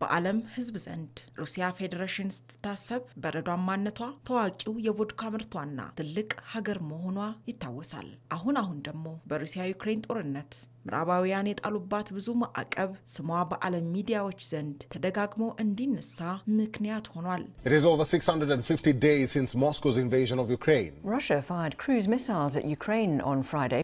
በዓለም ሕዝብ ዘንድ ሩሲያ ፌዴሬሽን ስትታሰብ በረዷማነቷ ታዋቂው የቮድካ ምርቷና ትልቅ ሀገር መሆኗ ይታወሳል። አሁን አሁን ደግሞ በሩሲያ ዩክሬን ጦርነት ምዕራባውያን የጣሉባት ብዙ ማዕቀብ ስሟ በዓለም ሚዲያዎች ዘንድ ተደጋግሞ እንዲነሳ ምክንያት ሆኗል።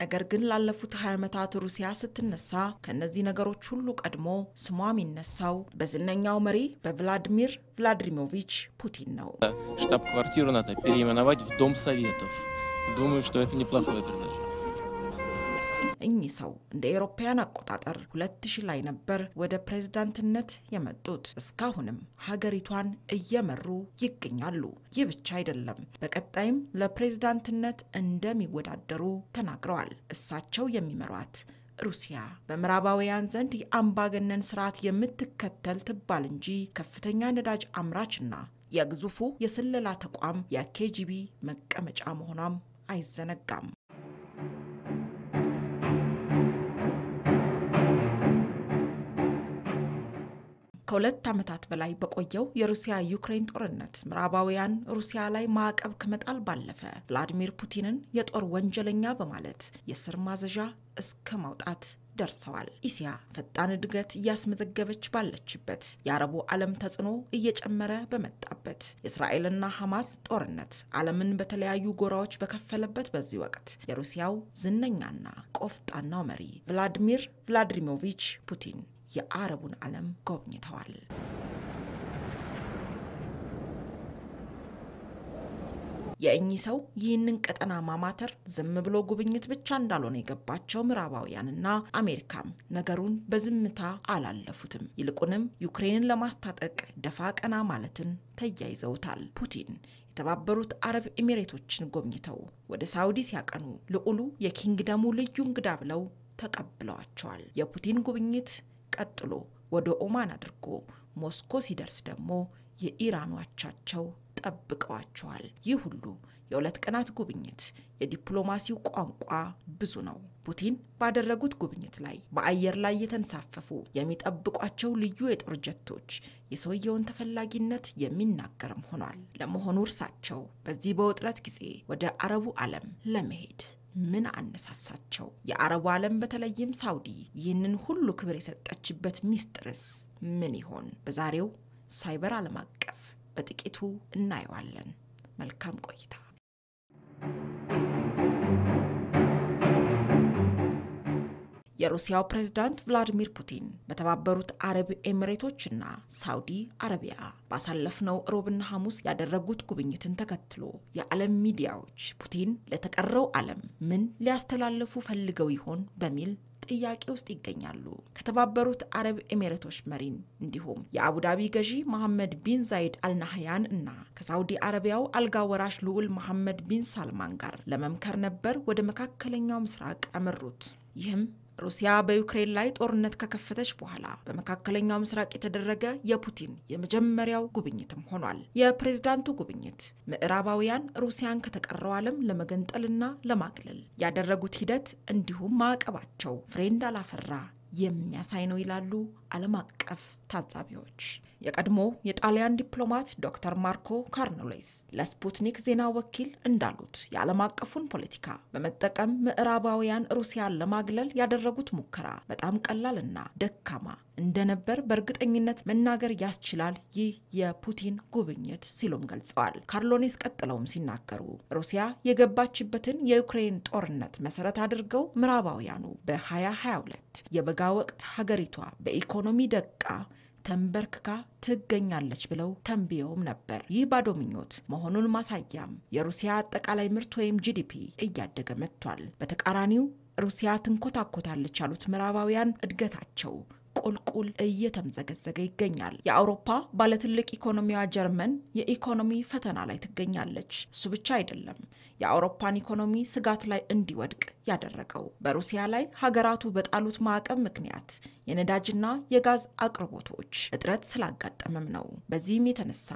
ነገር ግን ላለፉት 20 ዓመታት ሩሲያ ስትነሳ ከእነዚህ ነገሮች ሁሉ ቀድሞ ስሟ የሚነሳው በዝነኛው መሪ በቭላድሚር ቭላድሪሞቪች ፑቲን ነው ሽታብ ኳርቲሩ ናታ переименовать в Дом ዱሙ ሽቶ что это неплохой እኚህ ሰው እንደ ኤሮፓያን አቆጣጠር 2000 ላይ ነበር ወደ ፕሬዝዳንትነት የመጡት። እስካሁንም ሀገሪቷን እየመሩ ይገኛሉ። ይህ ብቻ አይደለም፣ በቀጣይም ለፕሬዝዳንትነት እንደሚወዳደሩ ተናግረዋል። እሳቸው የሚመሯት ሩሲያ በምዕራባውያን ዘንድ የአምባገነን ስርዓት የምትከተል ትባል እንጂ ከፍተኛ ነዳጅ አምራችና የግዙፉ የስለላ ተቋም የኬጂቢ መቀመጫ መሆኗም አይዘነጋም። ከሁለት ዓመታት በላይ በቆየው የሩሲያ ዩክሬን ጦርነት ምዕራባውያን ሩሲያ ላይ ማዕቀብ ከመጣል ባለፈ ቭላዲሚር ፑቲንን የጦር ወንጀለኛ በማለት የስር ማዘዣ እስከ ማውጣት ደርሰዋል። እስያ ፈጣን እድገት እያስመዘገበች ባለችበት፣ የአረቡ ዓለም ተጽዕኖ እየጨመረ በመጣበት፣ የእስራኤልና ሐማስ ጦርነት ዓለምን በተለያዩ ጎራዎች በከፈለበት በዚህ ወቅት የሩሲያው ዝነኛና ቆፍጣናው መሪ ቭላዲሚር ቭላዲሚሮቪች ፑቲን የአረቡን ዓለም ጎብኝተዋል። የእኚህ ሰው ይህንን ቀጠና ማማተር ዝም ብሎ ጉብኝት ብቻ እንዳልሆነ የገባቸው ምዕራባውያንና አሜሪካም ነገሩን በዝምታ አላለፉትም። ይልቁንም ዩክሬንን ለማስታጠቅ ደፋ ቀና ማለትን ተያይዘውታል። ፑቲን የተባበሩት አረብ ኤሚሬቶችን ጎብኝተው ወደ ሳውዲ ሲያቀኑ ልዑሉ የኪንግደሙ ልዩ እንግዳ ብለው ተቀብለዋቸዋል። የፑቲን ጉብኝት ቀጥሎ ወደ ኦማን አድርጎ ሞስኮ ሲደርስ ደግሞ የኢራን አቻቸው ጠብቀዋቸዋል። ይህ ሁሉ የሁለት ቀናት ጉብኝት የዲፕሎማሲው ቋንቋ ብዙ ነው። ፑቲን ባደረጉት ጉብኝት ላይ በአየር ላይ የተንሳፈፉ የሚጠብቋቸው ልዩ የጦር ጀቶች የሰውየውን ተፈላጊነት የሚናገርም ሆኗል። ለመሆኑ እርሳቸው በዚህ በውጥረት ጊዜ ወደ አረቡ ዓለም ለመሄድ ምን አነሳሳቸው? የአረቡ ዓለም በተለይም ሳውዲ ይህንን ሁሉ ክብር የሰጠችበት ሚስጥርስ ምን ይሆን? በዛሬው ሳይበር ዓለም አቀፍ በጥቂቱ እናየዋለን። መልካም ቆይታ። የሩሲያው ፕሬዝዳንት ቭላዲሚር ፑቲን በተባበሩት አረብ ኤሚሬቶችና ሳውዲ አረቢያ ባሳለፍነው ሮብና ሐሙስ ያደረጉት ጉብኝትን ተከትሎ የዓለም ሚዲያዎች ፑቲን ለተቀረው ዓለም ምን ሊያስተላልፉ ፈልገው ይሆን በሚል ጥያቄ ውስጥ ይገኛሉ። ከተባበሩት አረብ ኤሚሬቶች መሪን እንዲሁም የአቡዳቢ ገዢ መሐመድ ቢን ዛይድ አልናህያን እና ከሳውዲ አረቢያው አልጋ ወራሽ ልዑል መሐመድ ቢን ሳልማን ጋር ለመምከር ነበር ወደ መካከለኛው ምስራቅ ያመሩት። ይህም ሩሲያ በዩክሬን ላይ ጦርነት ከከፈተች በኋላ በመካከለኛው ምስራቅ የተደረገ የፑቲን የመጀመሪያው ጉብኝትም ሆኗል። የፕሬዝዳንቱ ጉብኝት ምዕራባውያን ሩሲያን ከተቀረው ዓለም ለመገንጠልና ለማግለል ያደረጉት ሂደት እንዲሁም ማዕቀባቸው ፍሬ እንዳላፈራ የሚያሳይ ነው ይላሉ ዓለም አቀፍ ታዛቢዎች የቀድሞ የጣሊያን ዲፕሎማት ዶክተር ማርኮ ካርኖሌስ ለስፑትኒክ ዜና ወኪል እንዳሉት የዓለም አቀፉን ፖለቲካ በመጠቀም ምዕራባውያን ሩሲያን ለማግለል ያደረጉት ሙከራ በጣም ቀላልና ደካማ እንደነበር በእርግጠኝነት መናገር ያስችላል ይህ የፑቲን ጉብኝት ሲሉም ገልጸዋል። ካርሎኔስ ቀጥለውም ሲናገሩ ሩሲያ የገባችበትን የዩክሬን ጦርነት መሰረት አድርገው ምዕራባውያኑ በ2022 የበጋ ወቅት ሀገሪቷ በኢኮኖ ኢኮኖሚ ደቃ ተንበርክካ ትገኛለች ብለው ተንብየውም ነበር። ይህ ባዶ ምኞት መሆኑን ማሳያም የሩሲያ አጠቃላይ ምርት ወይም ጂዲፒ እያደገ መጥቷል። በተቃራኒው ሩሲያ ትንኮታኮታለች ያሉት ምዕራባውያን እድገታቸው ቁልቁል እየተምዘገዘገ ይገኛል። የአውሮፓ ባለትልቅ ኢኮኖሚዋ ጀርመን የኢኮኖሚ ፈተና ላይ ትገኛለች። እሱ ብቻ አይደለም የአውሮፓን ኢኮኖሚ ስጋት ላይ እንዲወድቅ ያደረገው በሩሲያ ላይ ሀገራቱ በጣሉት ማዕቀብ ምክንያት የነዳጅና የጋዝ አቅርቦቶች እጥረት ስላጋጠመም ነው። በዚህም የተነሳ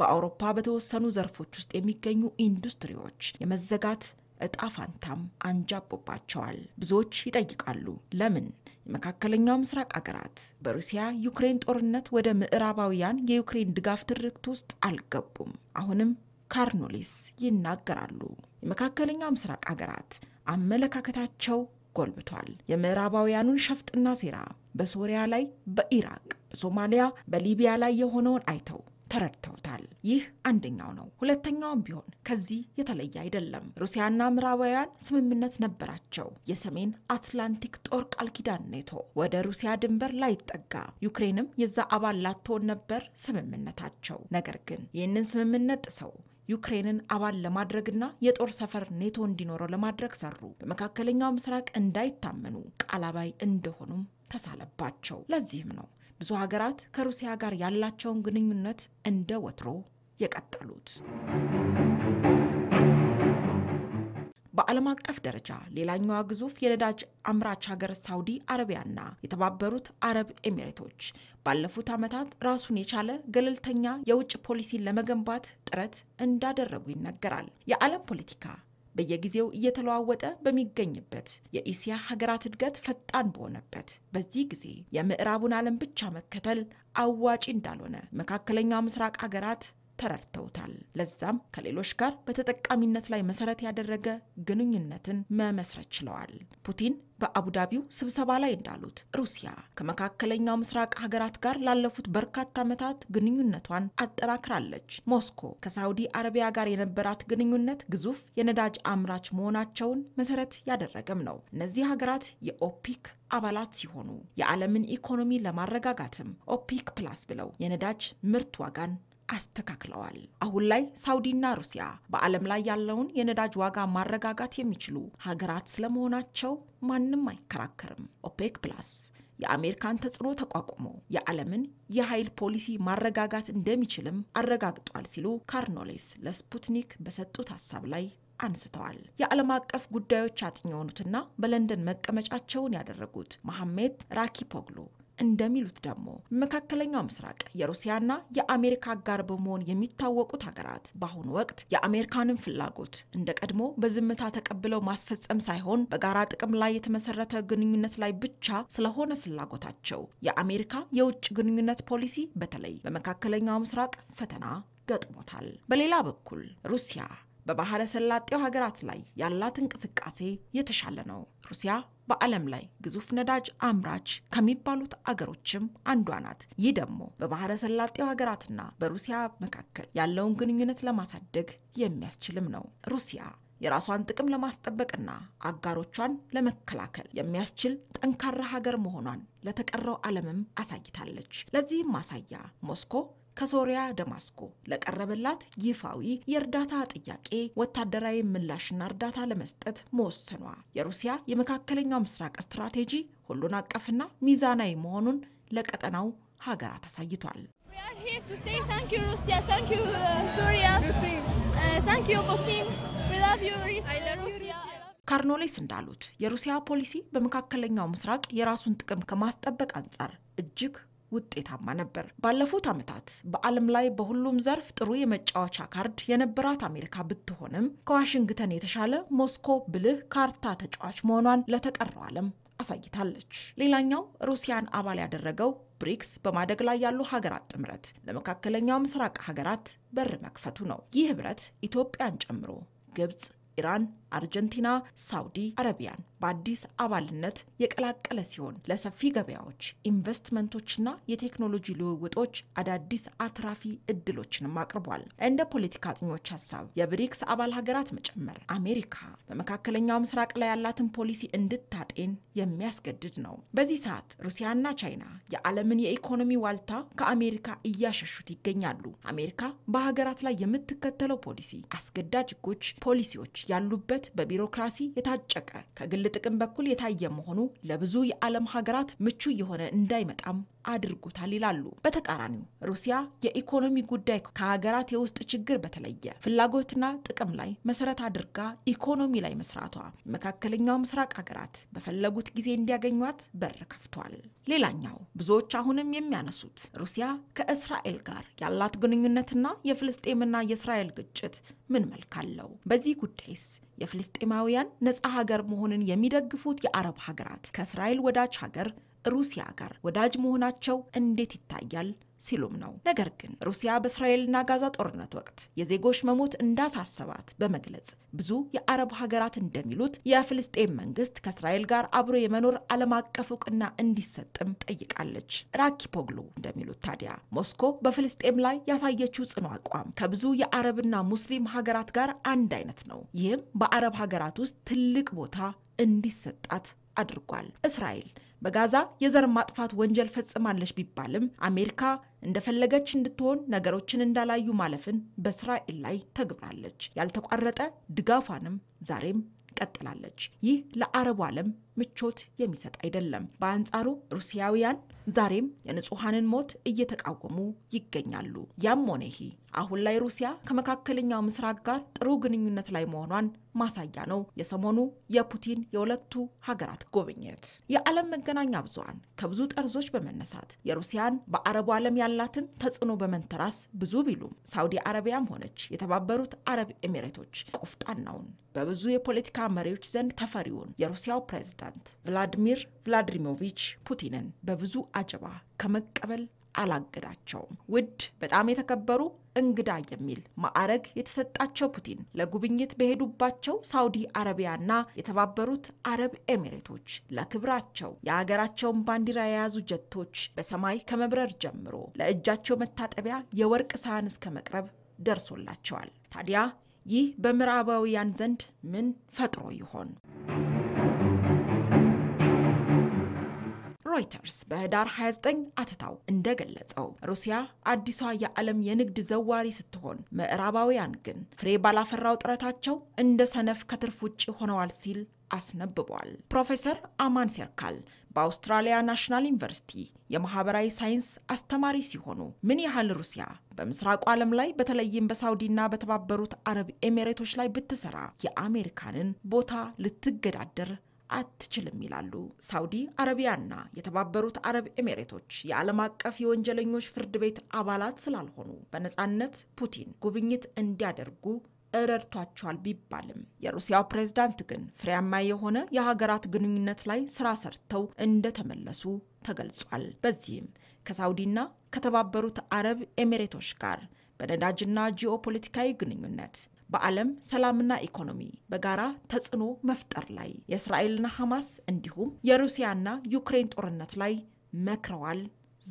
በአውሮፓ በተወሰኑ ዘርፎች ውስጥ የሚገኙ ኢንዱስትሪዎች የመዘጋት እጣ ፋንታም አንጃቦባቸዋል። ብዙዎች ይጠይቃሉ ለምን የመካከለኛው ምስራቅ አገራት በሩሲያ ዩክሬን ጦርነት ወደ ምዕራባውያን የዩክሬን ድጋፍ ትርክት ውስጥ አልገቡም? አሁንም ካርኖሊስ ይናገራሉ። የመካከለኛው ምስራቅ አገራት አመለካከታቸው ጎልብቷል። የምዕራባውያኑን ሸፍጥና ሴራ በሶሪያ ላይ፣ በኢራቅ፣ በሶማሊያ፣ በሊቢያ ላይ የሆነውን አይተው ተረድተውታል። ይህ አንደኛው ነው። ሁለተኛውም ቢሆን ከዚህ የተለየ አይደለም። ሩሲያና ምዕራባውያን ስምምነት ነበራቸው። የሰሜን አትላንቲክ ጦር ቃል ኪዳን ኔቶ ወደ ሩሲያ ድንበር ላይጠጋ፣ ዩክሬንም የዛ አባል ላትሆን ነበር ስምምነታቸው። ነገር ግን ይህንን ስምምነት ጥሰው ዩክሬንን አባል ለማድረግና የጦር ሰፈር ኔቶ እንዲኖረው ለማድረግ ሰሩ። በመካከለኛው ምስራቅ እንዳይታመኑ ቃላባይ እንደሆኑም ተሳለባቸው። ለዚህም ነው ብዙ ሀገራት ከሩሲያ ጋር ያላቸውን ግንኙነት እንደ ወትሮ የቀጠሉት። በዓለም አቀፍ ደረጃ ሌላኛዋ ግዙፍ የነዳጅ አምራች ሀገር ሳውዲ አረቢያና የተባበሩት አረብ ኤሚሬቶች ባለፉት ዓመታት ራሱን የቻለ ገለልተኛ የውጭ ፖሊሲን ለመገንባት ጥረት እንዳደረጉ ይነገራል። የዓለም ፖለቲካ በየጊዜው እየተለዋወጠ በሚገኝበት የኢሲያ ሀገራት እድገት ፈጣን በሆነበት በዚህ ጊዜ የምዕራቡን ዓለም ብቻ መከተል አዋጪ እንዳልሆነ መካከለኛው ምስራቅ ሀገራት ተረድተውታል። ለዛም ከሌሎች ጋር በተጠቃሚነት ላይ መሰረት ያደረገ ግንኙነትን መመስረት ችለዋል። ፑቲን በአቡዳቢው ስብሰባ ላይ እንዳሉት ሩሲያ ከመካከለኛው ምስራቅ ሀገራት ጋር ላለፉት በርካታ ዓመታት ግንኙነቷን አጠናክራለች። ሞስኮ ከሳውዲ አረቢያ ጋር የነበራት ግንኙነት ግዙፍ የነዳጅ አምራች መሆናቸውን መሰረት ያደረገም ነው። እነዚህ ሀገራት የኦፒክ አባላት ሲሆኑ የዓለምን ኢኮኖሚ ለማረጋጋትም ኦፒክ ፕላስ ብለው የነዳጅ ምርት ዋጋን አስተካክለዋል። አሁን ላይ ሳውዲና ሩሲያ በዓለም ላይ ያለውን የነዳጅ ዋጋ ማረጋጋት የሚችሉ ሀገራት ስለመሆናቸው ማንም አይከራከርም። ኦፔክ ፕላስ የአሜሪካን ተጽዕኖ ተቋቁሞ የዓለምን የኃይል ፖሊሲ ማረጋጋት እንደሚችልም አረጋግጧል ሲሉ ካርኖሌስ ለስፑትኒክ በሰጡት ሀሳብ ላይ አንስተዋል። የዓለም አቀፍ ጉዳዮች አጥኚ የሆኑትና በለንደን መቀመጫቸውን ያደረጉት መሐሜት ራኪፖግሎ እንደሚሉት ደግሞ መካከለኛው ምስራቅ የሩሲያና የአሜሪካ አጋር በመሆን የሚታወቁት ሀገራት በአሁኑ ወቅት የአሜሪካንን ፍላጎት እንደ ቀድሞ በዝምታ ተቀብለው ማስፈጸም ሳይሆን በጋራ ጥቅም ላይ የተመሰረተ ግንኙነት ላይ ብቻ ስለሆነ ፍላጎታቸው የአሜሪካ የውጭ ግንኙነት ፖሊሲ በተለይ በመካከለኛው ምስራቅ ፈተና ገጥሞታል። በሌላ በኩል ሩሲያ በባህረ ሰላጤው ሀገራት ላይ ያላት እንቅስቃሴ የተሻለ ነው። ሩሲያ በዓለም ላይ ግዙፍ ነዳጅ አምራች ከሚባሉት አገሮችም አንዷ ናት። ይህ ደግሞ በባህረ ሰላጤው ሀገራትና በሩሲያ መካከል ያለውን ግንኙነት ለማሳደግ የሚያስችልም ነው። ሩሲያ የራሷን ጥቅም ለማስጠበቅና አጋሮቿን ለመከላከል የሚያስችል ጠንካራ ሀገር መሆኗን ለተቀረው ዓለምም አሳይታለች። ለዚህም ማሳያ ሞስኮ ከሶሪያ ደማስቆ ለቀረበላት ይፋዊ የእርዳታ ጥያቄ ወታደራዊ ምላሽና እርዳታ ለመስጠት መወሰኗ የሩሲያ የመካከለኛው ምስራቅ ስትራቴጂ ሁሉን አቀፍና ሚዛናዊ መሆኑን ለቀጠናው ሀገራት አሳይቷል። ካርኖሌስ እንዳሉት የሩሲያ ፖሊሲ በመካከለኛው ምስራቅ የራሱን ጥቅም ከማስጠበቅ አንጻር እጅግ ውጤታማ ነበር። ባለፉት ዓመታት በዓለም ላይ በሁሉም ዘርፍ ጥሩ የመጫወቻ ካርድ የነበራት አሜሪካ ብትሆንም ከዋሽንግተን የተሻለ ሞስኮ ብልህ ካርታ ተጫዋች መሆኗን ለተቀረው ዓለም አሳይታለች። ሌላኛው ሩሲያን አባል ያደረገው ብሪክስ በማደግ ላይ ያሉ ሀገራት ጥምረት ለመካከለኛው ምስራቅ ሀገራት በር መክፈቱ ነው። ይህ ህብረት ኢትዮጵያን ጨምሮ ግብጽ፣ ኢራን አርጀንቲና፣ ሳውዲ አረቢያን በአዲስ አባልነት የቀላቀለ ሲሆን ለሰፊ ገበያዎች፣ ኢንቨስትመንቶችና የቴክኖሎጂ ልውውጦች አዳዲስ አትራፊ እድሎችንም አቅርቧል። እንደ ፖለቲካ አጥኞች ሀሳብ የብሪክስ አባል ሀገራት መጨመር አሜሪካ በመካከለኛው ምስራቅ ላይ ያላትን ፖሊሲ እንድታጤን የሚያስገድድ ነው። በዚህ ሰዓት ሩሲያና ቻይና የዓለምን የኢኮኖሚ ዋልታ ከአሜሪካ እያሸሹት ይገኛሉ። አሜሪካ በሀገራት ላይ የምትከተለው ፖሊሲ አስገዳጅ ሕጎች፣ ፖሊሲዎች ያሉበት ግጭት በቢሮክራሲ የታጨቀ ከግል ጥቅም በኩል የታየ መሆኑ ለብዙ የዓለም ሀገራት ምቹ የሆነ እንዳይመጣም አድርጎታል ይላሉ። በተቃራኒው ሩሲያ የኢኮኖሚ ጉዳይ ከሀገራት የውስጥ ችግር በተለየ ፍላጎትና ጥቅም ላይ መሰረት አድርጋ ኢኮኖሚ ላይ መስራቷ መካከለኛው ምስራቅ ሀገራት በፈለጉት ጊዜ እንዲያገኟት በር ከፍቷል። ሌላኛው ብዙዎች አሁንም የሚያነሱት ሩሲያ ከእስራኤል ጋር ያላት ግንኙነትና የፍልስጤምና የእስራኤል ግጭት ምን መልክ አለው? በዚህ ጉዳይስ የፍልስጤማውያን ነፃ ሀገር መሆንን የሚደግፉት የአረብ ሀገራት ከእስራኤል ወዳጅ ሀገር ሩሲያ ጋር ወዳጅ መሆናቸው እንዴት ይታያል ሲሉም ነው። ነገር ግን ሩሲያ በእስራኤልና ጋዛ ጦርነት ወቅት የዜጎች መሞት እንዳሳሰባት በመግለጽ ብዙ የአረብ ሀገራት እንደሚሉት የፍልስጤም መንግስት ከእስራኤል ጋር አብሮ የመኖር ዓለም አቀፍ እውቅና እንዲሰጥም ጠይቃለች። ራኪፖግሉ እንደሚሉት ታዲያ ሞስኮ በፍልስጤም ላይ ያሳየችው ጽኑ አቋም ከብዙ የአረብና ሙስሊም ሀገራት ጋር አንድ አይነት ነው። ይህም በአረብ ሀገራት ውስጥ ትልቅ ቦታ እንዲሰጣት አድርጓል። እስራኤል በጋዛ የዘር ማጥፋት ወንጀል ፈጽማለች ቢባልም አሜሪካ እንደፈለገች እንድትሆን ነገሮችን እንዳላዩ ማለፍን በእስራኤል ላይ ተግብራለች። ያልተቋረጠ ድጋፏንም ዛሬም ቀጥላለች። ይህ ለአረቡ ዓለም ምቾት የሚሰጥ አይደለም። በአንጻሩ ሩሲያውያን ዛሬም የንጹሐንን ሞት እየተቃወሙ ይገኛሉ። ያም ሆነ ይህ አሁን ላይ ሩሲያ ከመካከለኛው ምስራቅ ጋር ጥሩ ግንኙነት ላይ መሆኗን ማሳያ ነው የሰሞኑ የፑቲን የሁለቱ ሀገራት ጉብኝት። የዓለም መገናኛ ብዙሃን ከብዙ ጠርዞች በመነሳት የሩሲያን በአረቡ ዓለም ያላትን ተጽዕኖ በመንተራስ ብዙ ቢሉም ሳውዲ አረቢያም ሆነች የተባበሩት አረብ ኤሚሬቶች ቆፍጣናውን በብዙ የፖለቲካ መሪዎች ዘንድ ተፈሪውን የሩሲያው ፕሬዚዳንት ፕሬዚዳንት ቭላዲሚር ቭላድሪሞቪች ፑቲንን በብዙ አጀባ ከመቀበል አላገዳቸውም። ውድ በጣም የተከበሩ እንግዳ የሚል ማዕረግ የተሰጣቸው ፑቲን ለጉብኝት በሄዱባቸው ሳውዲ አረቢያና የተባበሩት አረብ ኤሚሬቶች ለክብራቸው የሀገራቸውን ባንዲራ የያዙ ጀቶች በሰማይ ከመብረር ጀምሮ ለእጃቸው መታጠቢያ የወርቅ ሳህን እስከ መቅረብ ደርሶላቸዋል። ታዲያ ይህ በምዕራባውያን ዘንድ ምን ፈጥሮ ይሆን? ሮይተርስ በህዳር 29 አትታው እንደገለጸው ሩሲያ አዲሷ የዓለም የንግድ ዘዋሪ ስትሆን ምዕራባውያን ግን ፍሬ ባላፈራው ጥረታቸው እንደ ሰነፍ ከትርፍ ውጭ ሆነዋል ሲል አስነብቧል። ፕሮፌሰር አማን ሴርካል በአውስትራሊያ ናሽናል ዩኒቨርሲቲ የማህበራዊ ሳይንስ አስተማሪ ሲሆኑ ምን ያህል ሩሲያ በምስራቁ ዓለም ላይ በተለይም በሳውዲና በተባበሩት አረብ ኤሚሬቶች ላይ ብትሰራ የአሜሪካንን ቦታ ልትገዳደር አትችልም ይላሉ ሳውዲ አረቢያና የተባበሩት አረብ ኤሜሬቶች የዓለም አቀፍ የወንጀለኞች ፍርድ ቤት አባላት ስላልሆኑ በነፃነት ፑቲን ጉብኝት እንዲያደርጉ እረድቷቸዋል ቢባልም የሩሲያው ፕሬዝዳንት ግን ፍሬያማ የሆነ የሀገራት ግንኙነት ላይ ስራ ሰርተው እንደተመለሱ ተገልጿል። በዚህም ከሳውዲና ከተባበሩት አረብ ኤሚሬቶች ጋር በነዳጅና ጂኦፖለቲካዊ ግንኙነት በዓለም ሰላምና ኢኮኖሚ በጋራ ተጽዕኖ መፍጠር ላይ የእስራኤልና ሐማስ እንዲሁም የሩሲያና ዩክሬን ጦርነት ላይ መክረዋል፣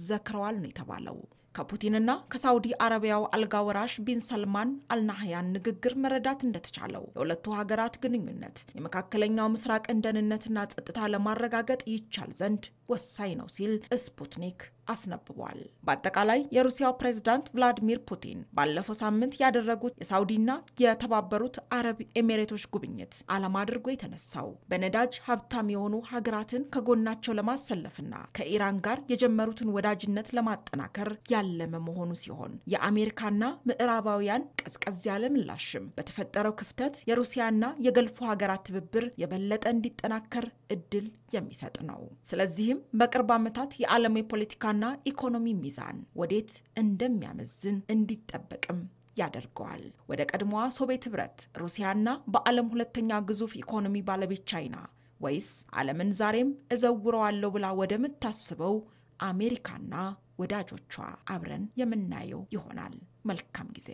ዘክረዋል ነው የተባለው። ከፑቲንና ከሳውዲ አረቢያው አልጋ ወራሽ ቢን ሰልማን አልናህያን ንግግር መረዳት እንደተቻለው የሁለቱ ሀገራት ግንኙነት የመካከለኛው ምስራቅን ደህንነትና ጸጥታ ለማረጋገጥ ይቻል ዘንድ ወሳኝ ነው ሲል ስፑትኒክ አስነብቧል። በአጠቃላይ የሩሲያው ፕሬዝዳንት ቭላዲሚር ፑቲን ባለፈው ሳምንት ያደረጉት የሳውዲና የተባበሩት አረብ ኤሚሬቶች ጉብኝት ዓላማ አድርጎ የተነሳው በነዳጅ ሀብታም የሆኑ ሀገራትን ከጎናቸው ለማሰለፍና ከኢራን ጋር የጀመሩትን ወዳጅነት ለማጠናከር ያለመ መሆኑ ሲሆን የአሜሪካና ምዕራባውያን ቀዝቀዝ ያለ ምላሽም በተፈጠረው ክፍተት የሩሲያና የገልፎ ሀገራት ትብብር የበለጠ እንዲጠናከር እድል የሚሰጥ ነው። ስለዚህም በቅርብ ዓመታት የዓለም የፖለቲካ የፖለቲካና ኢኮኖሚ ሚዛን ወዴት እንደሚያመዝን እንዲጠበቅም ያደርገዋል። ወደ ቀድሞዋ ሶቪየት ህብረት፣ ሩሲያና በዓለም ሁለተኛ ግዙፍ ኢኮኖሚ ባለቤት ቻይና ወይስ ዓለምን ዛሬም እዘውረዋለሁ ብላ ወደምታስበው አሜሪካና ወዳጆቿ አብረን የምናየው ይሆናል። መልካም ጊዜ